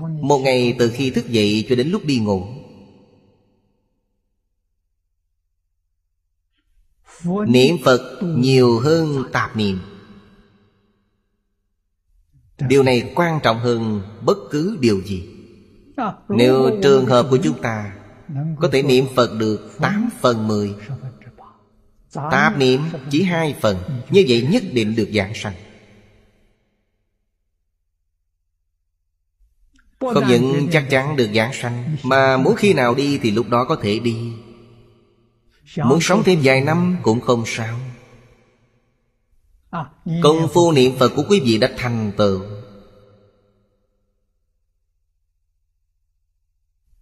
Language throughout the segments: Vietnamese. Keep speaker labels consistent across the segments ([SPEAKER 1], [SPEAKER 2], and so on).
[SPEAKER 1] Một ngày từ khi thức dậy cho đến lúc đi ngủ Niệm Phật nhiều hơn tạp niệm Điều này quan trọng hơn bất cứ điều gì Nếu trường hợp của chúng ta Có thể niệm Phật được 8 phần 10 Tạp niệm chỉ hai phần Như vậy nhất định được giảng sanh Không những chắc chắn được giảng sanh Mà muốn khi nào đi thì lúc đó có thể đi Muốn sống thêm vài năm cũng không sao à, Công phu niệm Phật của quý vị đã thành tựu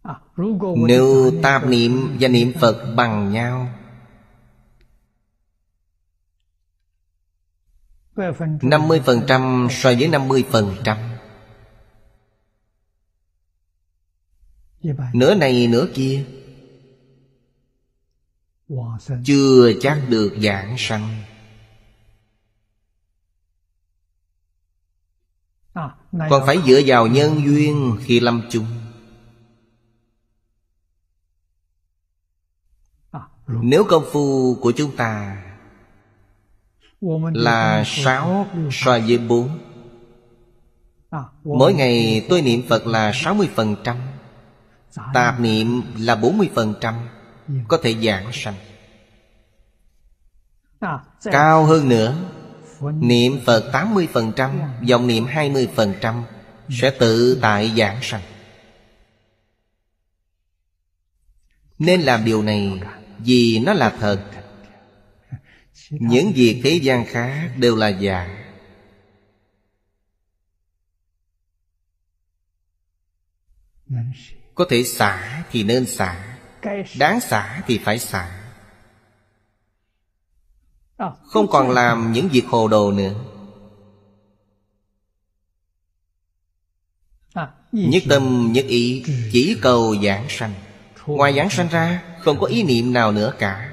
[SPEAKER 1] à, Nếu tạp niệm và niệm Phật bằng nhau năm mươi phần trăm so với năm mươi phần trăm nửa này nửa kia chưa chắc được giảng sanh à, còn phải dựa vào nhân duyên khi lâm chung à, nếu công phu của chúng ta là sáu so với bốn à, mỗi ngày tôi niệm phật là sáu mươi phần trăm Tạp niệm là 40% dạ. Có thể giảng sanh à, Cao hơn nữa Niệm Phật 80% Dòng dạ. niệm 20% dạ. Sẽ tự tại giảng sanh Nên làm điều này Vì nó là thật Những việc thế gian khác đều là giả Có thể xả thì nên xả Đáng xả thì phải xả ờ, Không còn làm những việc hồ đồ nữa à, Nhất tâm nhất ý Chỉ cầu giảng sanh Ngoài giảng sanh ra Không có ý niệm nào nữa cả